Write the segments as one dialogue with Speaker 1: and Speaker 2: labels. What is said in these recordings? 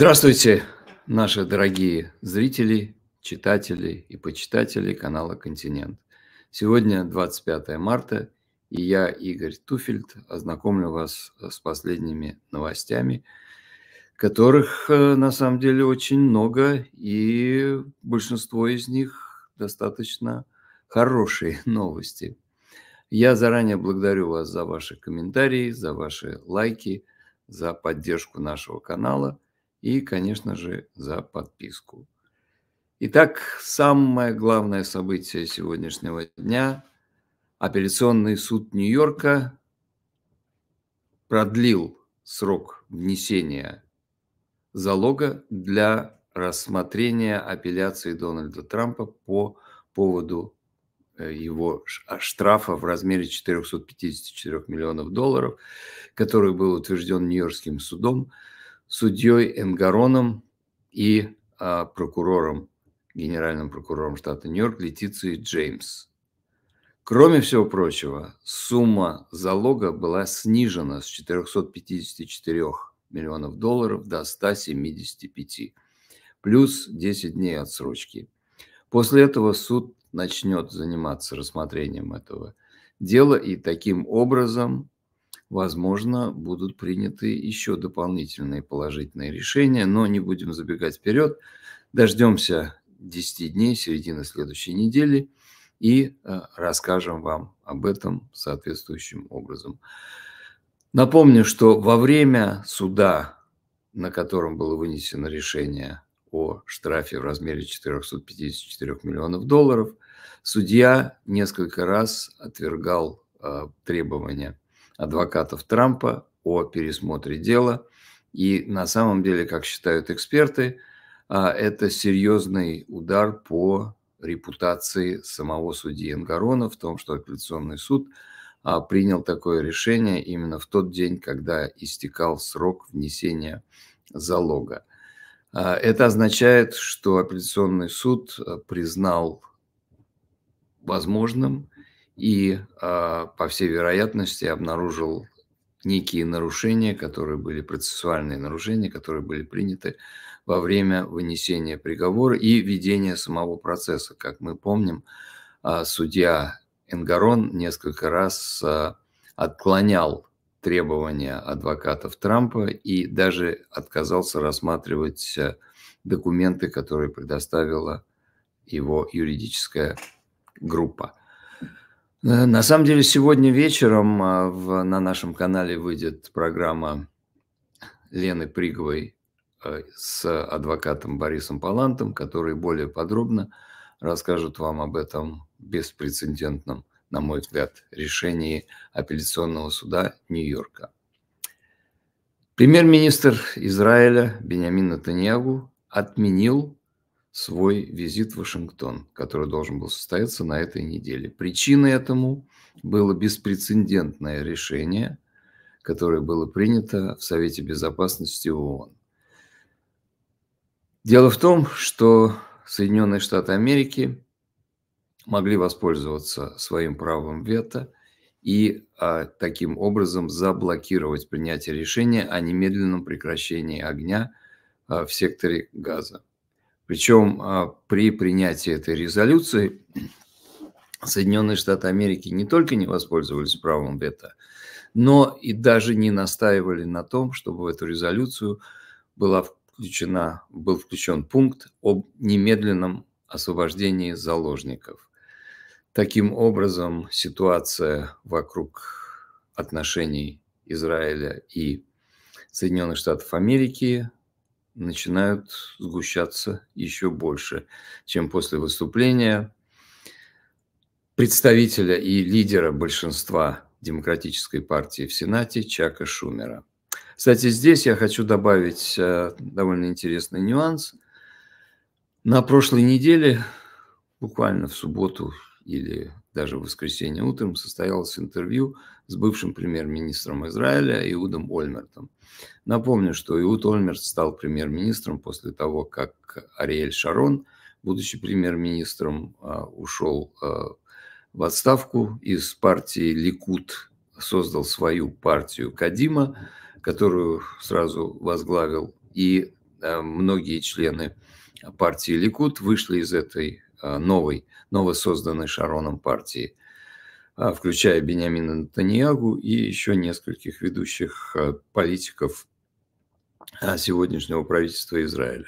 Speaker 1: Здравствуйте, наши дорогие зрители, читатели и почитатели канала «Континент». Сегодня 25 марта, и я, Игорь Туфельд, ознакомлю вас с последними новостями, которых э, на самом деле очень много, и большинство из них достаточно хорошие новости. Я заранее благодарю вас за ваши комментарии, за ваши лайки, за поддержку нашего канала – и, конечно же, за подписку. Итак, самое главное событие сегодняшнего дня. Апелляционный суд Нью-Йорка продлил срок внесения залога для рассмотрения апелляции Дональда Трампа по поводу э, его а, штрафа в размере 454 миллионов долларов, который был утвержден Нью-Йоркским судом судьей Энгароном и а, прокурором, генеральным прокурором штата Нью-Йорк Летицией Джеймс. Кроме всего прочего, сумма залога была снижена с 454 миллионов долларов до 175, плюс 10 дней отсрочки. После этого суд начнет заниматься рассмотрением этого дела, и таким образом возможно, будут приняты еще дополнительные положительные решения, но не будем забегать вперед. Дождемся 10 дней, середины следующей недели, и э, расскажем вам об этом соответствующим образом. Напомню, что во время суда, на котором было вынесено решение о штрафе в размере 454 миллионов долларов, судья несколько раз отвергал э, требования адвокатов Трампа о пересмотре дела. И на самом деле, как считают эксперты, а, это серьезный удар по репутации самого судьи Ангарона в том, что апелляционный суд а, принял такое решение именно в тот день, когда истекал срок внесения залога. А, это означает, что апелляционный суд признал возможным и, а, по всей вероятности, обнаружил некие нарушения, которые были процессуальные нарушения, которые были приняты во время вынесения приговора и ведения самого процесса. Как мы помним, а, судья Энгарон несколько раз а, отклонял требования адвокатов Трампа и даже отказался рассматривать э, документы, которые предоставила его юридическая группа. Э, на самом деле сегодня вечером а, в, на нашем канале выйдет программа Лены Приговой э, с адвокатом Борисом Палантом, который более подробно расскажет вам об этом беспрецедентном, на мой взгляд, решении апелляционного суда Нью-Йорка. Премьер-министр Израиля Бениамин Натаньягу отменил свой визит в Вашингтон, который должен был состояться на этой неделе. Причиной этому было беспрецедентное решение, которое было принято в Совете Безопасности ООН. Дело в том, что Соединенные Штаты Америки могли воспользоваться своим правом вето и а, таким образом заблокировать принятие решения о немедленном прекращении огня а, в секторе газа. Причем а, при принятии этой резолюции Соединенные Штаты Америки не только не воспользовались правом вето, но и даже не настаивали на том, чтобы в эту резолюцию была включена, был включен пункт об немедленном освобождении заложников. Таким образом, ситуация вокруг отношений Израиля и Соединенных Штатов Америки начинают сгущаться еще больше, чем после выступления представителя и лидера большинства Демократической партии в Сенате Чака Шумера. Кстати, здесь я хочу добавить э, довольно интересный нюанс. На прошлой неделе, буквально в субботу или даже в воскресенье утром, состоялось интервью с бывшим премьер-министром Израиля Иудом Ольмертом. Напомню, что Иуд Ольмерт стал премьер-министром после того, как Ариэль Шарон, будучи премьер-министром, а, ушел а, в отставку из партии Ликут, создал свою партию Кадима, которую сразу возглавил, и а, многие члены партии Ликут вышли из этой а, новой, новосозданной Шароном партии, а, включая Бениамина Натаньягу и еще нескольких ведущих а, политиков сегодняшнего правительства Израиля.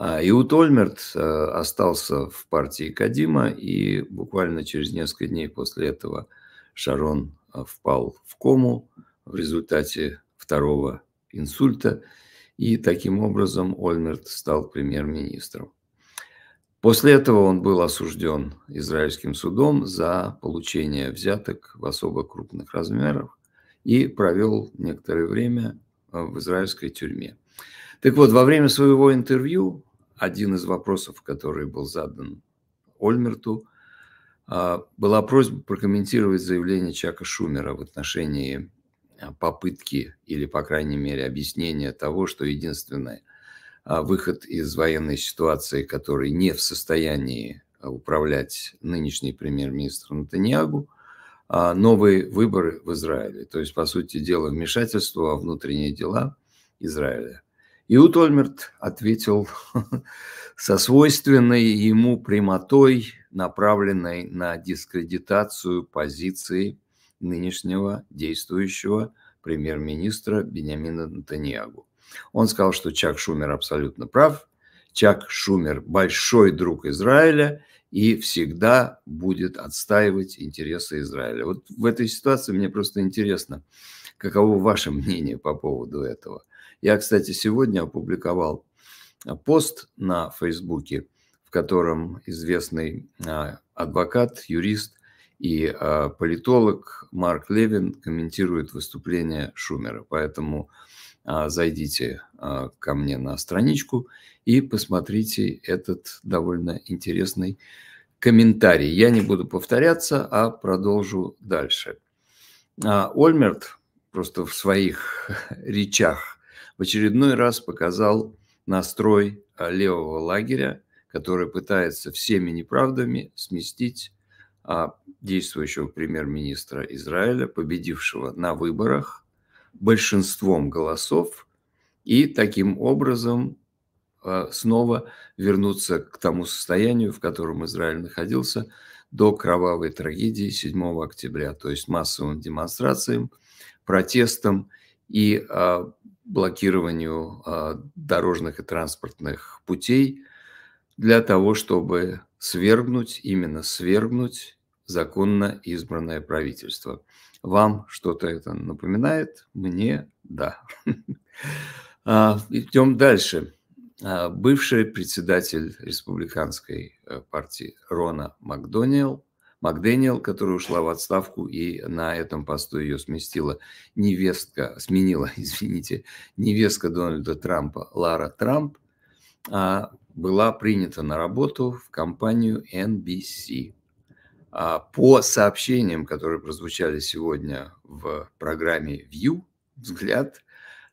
Speaker 1: Иуд Ольмерт остался в партии Кадима, и буквально через несколько дней после этого Шарон впал в кому в результате второго инсульта, и таким образом Ольмерт стал премьер-министром. После этого он был осужден израильским судом за получение взяток в особо крупных размерах и провел некоторое время э, в израильской тюрьме. Так вот, во время своего интервью один из вопросов, который был задан Ольмерту, э, была просьба прокомментировать заявление Чака Шумера в отношении э, попытки или, по крайней мере, объяснения того, что единственное а выход из военной ситуации, который не в состоянии а, управлять нынешний премьер-министр Натаньягу, а новые выборы в Израиле. То есть, по сути дела, вмешательство во внутренние дела Израиля. Иуд Ольмерт ответил со свойственной ему прямотой, направленной на дискредитацию позиции нынешнего действующего премьер-министра Бениамина Натаньягу. Он сказал, что Чак Шумер абсолютно прав. Чак Шумер – большой друг Израиля и всегда будет отстаивать интересы Израиля. Вот в этой ситуации мне просто интересно, каково ваше мнение по поводу этого. Я, кстати, сегодня опубликовал а, пост на Фейсбуке, в котором известный а, адвокат, юрист и а, политолог Марк Левин комментирует выступление Шумера. Поэтому а, зайдите а, ко мне на страничку и посмотрите этот довольно интересный комментарий. Я не буду повторяться, а продолжу дальше. А, Ольмерт просто в своих речах в очередной раз показал настрой левого лагеря, который пытается всеми неправдами сместить действующего премьер-министра Израиля, победившего на выборах – большинством голосов и таким образом а, снова вернуться к тому состоянию, в котором Израиль находился до кровавой трагедии 7 октября, то есть массовым демонстрациям, протестам и а, блокированию а, дорожных и транспортных путей для того, чтобы свергнуть, именно свергнуть законно избранное правительство. Вам что-то это напоминает? Мне да. А, идем дальше. А, бывший председатель республиканской э, партии Рона Макдониел, Макдэниел, которая ушла в отставку, и на этом посту ее сместила невестка, сменила, извините, невестка Дональда Трампа Лара Трамп, а, была принята на работу в компанию NBC. А, по сообщениям, которые прозвучали сегодня в программе View, взгляд,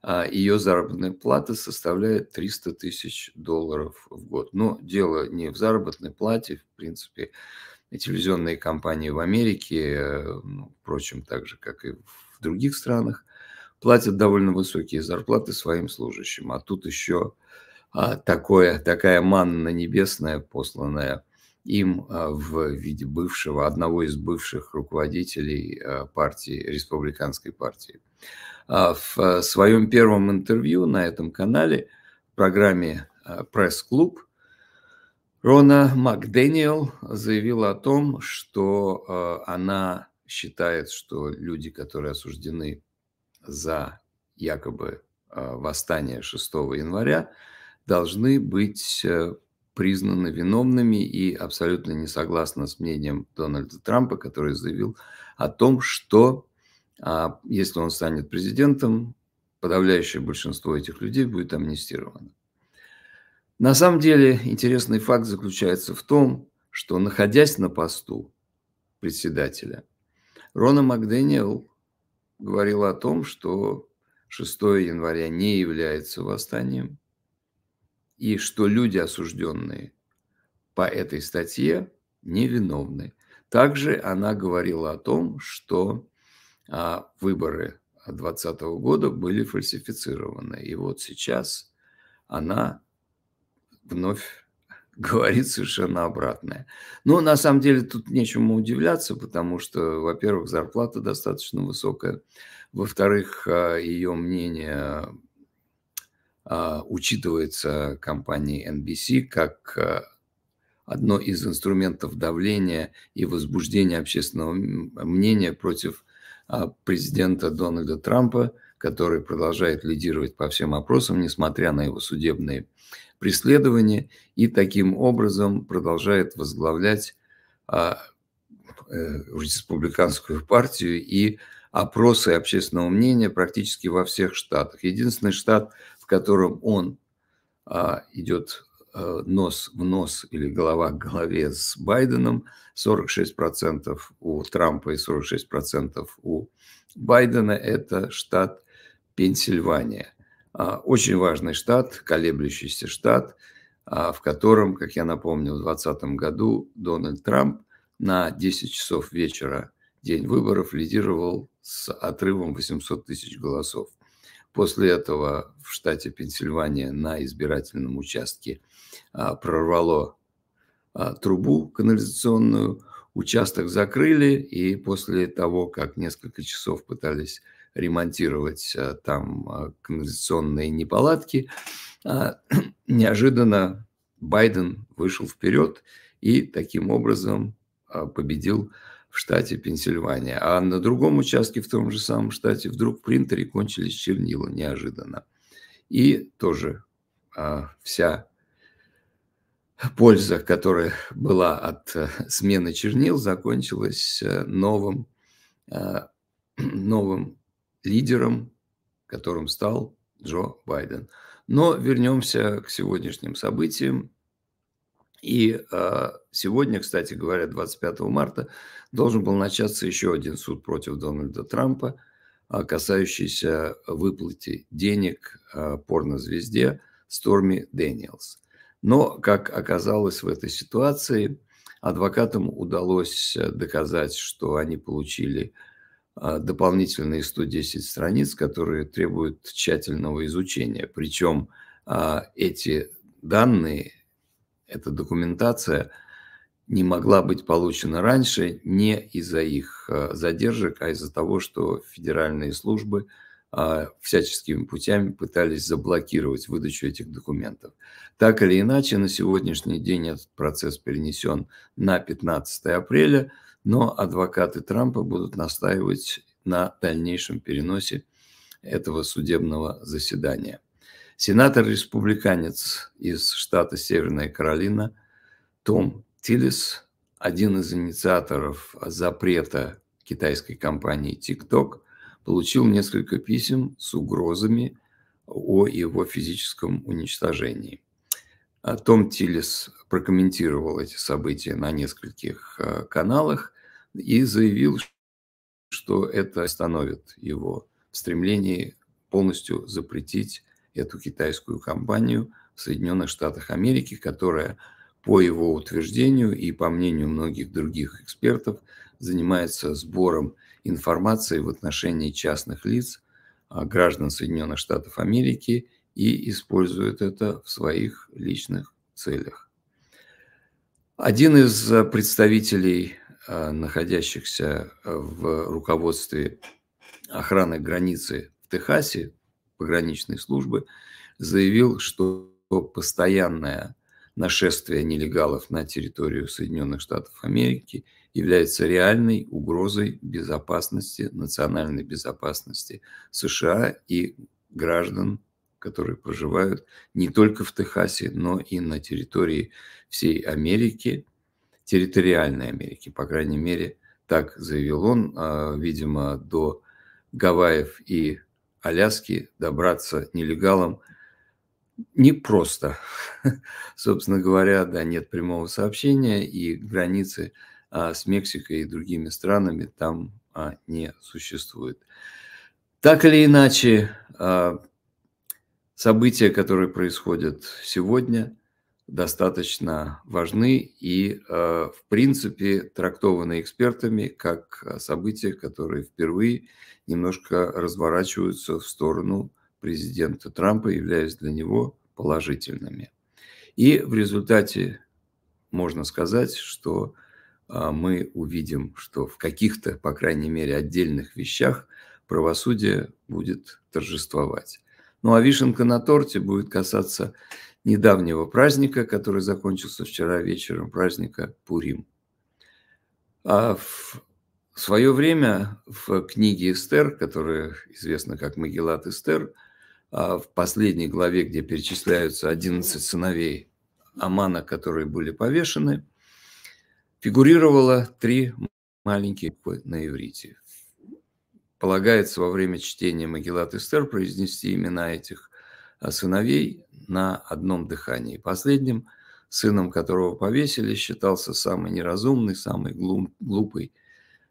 Speaker 1: а, ее заработная плата составляет 300 тысяч долларов в год. Но дело не в заработной плате, в принципе, телевизионные компании в Америке, ну, впрочем, так же, как и в других странах, платят довольно высокие зарплаты своим служащим. А тут еще а, такое, такая манна небесная, посланная им а, в виде бывшего, одного из бывших руководителей а, партии, республиканской партии. А, в своем первом интервью на этом канале в программе «Пресс-клуб» Рона Макдэниел заявила о том, что она считает, что люди, которые осуждены за якобы восстание 6 января, должны быть э, признаны виновными и абсолютно не согласна с мнением Дональда Трампа, который заявил о том, что а, если он станет президентом, подавляющее большинство этих людей будет амнистировано. На самом деле интересный факт заключается в том, что находясь на посту председателя, Рона Макдэниел говорила о том, что 6 января не является восстанием – и что люди, осужденные по этой статье, невиновны. Также она говорила о том, что а, выборы 2020 года были фальсифицированы. И вот сейчас она вновь говорит совершенно обратное. Но на самом деле тут нечему удивляться, потому что, во-первых, зарплата достаточно высокая, во-вторых, а, ее мнение а, учитывается компанией NBC как а, одно из инструментов давления и возбуждения общественного мнения против а, президента Дональда Трампа, который продолжает лидировать по всем опросам, несмотря на его судебные преследования, и таким образом продолжает возглавлять э, республиканскую партию и опросы общественного мнения практически во всех штатах. Единственный штат, с которым он а, идет а, э, нос в нос или голова к голове с Байденом, 46% у Трампа и 46% у Байдена, это штат Пенсильвания. А, очень важный штат, колеблющийся штат, а, в котором, как я напомнил, в 2020 году Дональд Трамп на 10 часов вечера день выборов лидировал с отрывом 800 тысяч голосов. После этого в штате Пенсильвания на избирательном участке а, прорвало а, трубу канализационную, участок закрыли, и после того, как несколько часов пытались ремонтировать а, там канализационные неполадки, неожиданно Байден вышел вперед и таким образом победил в штате Пенсильвания, а на другом участке в том же самом штате вдруг в принтере кончились чернила неожиданно. И тоже а, вся польза, которая была от э, смены чернил, закончилась э, новым, э, новым лидером, которым стал Джо Байден. Но вернемся к сегодняшним событиям и э, сегодня, кстати говоря, 25 марта, должен был начаться еще один суд против Дональда Трампа, а, касающийся выплаты денег э, порнозвезде Сторми Дэниелс. Но, как оказалось в этой ситуации, адвокатам удалось доказать, что они получили э, дополнительные 110 страниц, которые требуют тщательного изучения. Причем эти данные, эта документация не могла быть получена раньше не из-за их э, задержек, а из-за того, что федеральные службы а, всяческими путями пытались заблокировать выдачу этих документов. Так или иначе, на сегодняшний день этот процесс перенесен на 15 апреля, но адвокаты Трампа будут настаивать на дальнейшем переносе этого судебного заседания. Сенатор-республиканец из штата Северная Каролина Том Тиллис, один из инициаторов запрета китайской компании TikTok, получил несколько писем с угрозами о его физическом уничтожении. А Том Тиллис прокомментировал эти события на нескольких э, каналах и заявил, что это остановит его стремление полностью запретить эту китайскую компанию в Соединенных Штатах Америки, которая, по его утверждению и по мнению многих других экспертов, занимается сбором информации в отношении частных лиц, а, граждан Соединенных Штатов Америки и использует это в своих личных целях. Один из а, представителей, а, находящихся в руководстве охраны границы в Техасе, пограничной службы, заявил, что постоянное нашествие нелегалов на территорию Соединенных Штатов Америки является реальной угрозой безопасности, национальной безопасности США и граждан, которые проживают не только в Техасе, но и на территории всей Америки, территориальной Америки, по крайней мере, так заявил он, а, видимо, до Гавайев и Аляски добраться нелегалом непросто. Собственно говоря, да, нет прямого сообщения, и границы а, с Мексикой и другими странами там а, не существует. Так или иначе, а, события, которые происходят сегодня – достаточно важны и, э, в принципе, трактованы экспертами как э, события, которые впервые немножко разворачиваются в сторону президента Трампа, являясь для него положительными. И в результате можно сказать, что э, мы увидим, что в каких-то, по крайней мере, отдельных вещах правосудие будет торжествовать. Ну а вишенка на торте будет касаться недавнего праздника, который закончился вчера вечером, праздника Пурим. А в свое время в книге Эстер, которая известна как Магеллат Эстер, а в последней главе, где перечисляются 11 сыновей Амана, которые были повешены, фигурировало три маленькие на иврите. Полагается во время чтения Магеллат Эстер произнести имена этих Э, сыновей на одном дыхании. Последним, сыном которого повесили, считался самый неразумный, самый глупый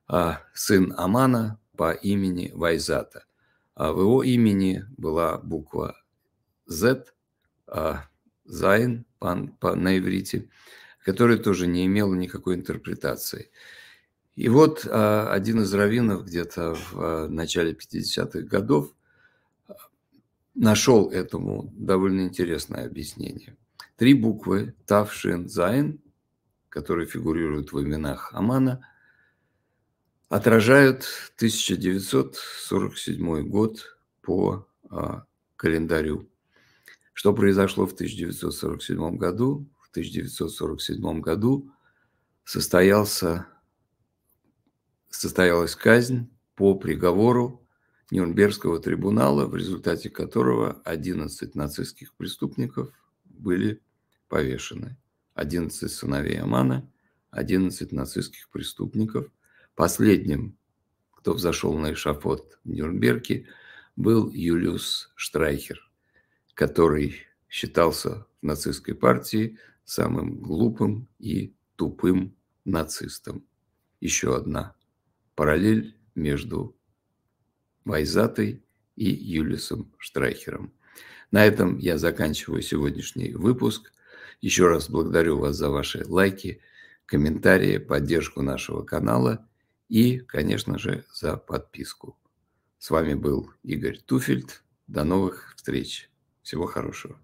Speaker 1: а, сын Амана по имени Вайзата. А в его имени была буква Z, а, Зайн по, на иврите, который тоже не имел никакой интерпретации. И вот один из раввинов где-то в начале 50-х годов – нашел этому довольно интересное объяснение. Три буквы Тав, Шин, Зайн, которые фигурируют в именах Амана, отражают 1947 год по а, календарю. Что произошло в 1947 году? В 1947 году состоялся, состоялась казнь по приговору Нюрнбергского трибунала, в результате которого 11 нацистских преступников были повешены. 11 сыновей Амана, 11 нацистских преступников. Последним, кто взошел на эшафот в Нюрнберге, был Юлиус Штрайхер, который считался в нацистской партии самым глупым и тупым нацистом. Еще одна параллель между Вайзатой и Юлисом Штрайхером. На этом я заканчиваю сегодняшний выпуск. Еще раз благодарю вас за ваши лайки, комментарии, поддержку нашего канала и, конечно же, за подписку. С вами был Игорь Туфельд. До новых встреч. Всего хорошего.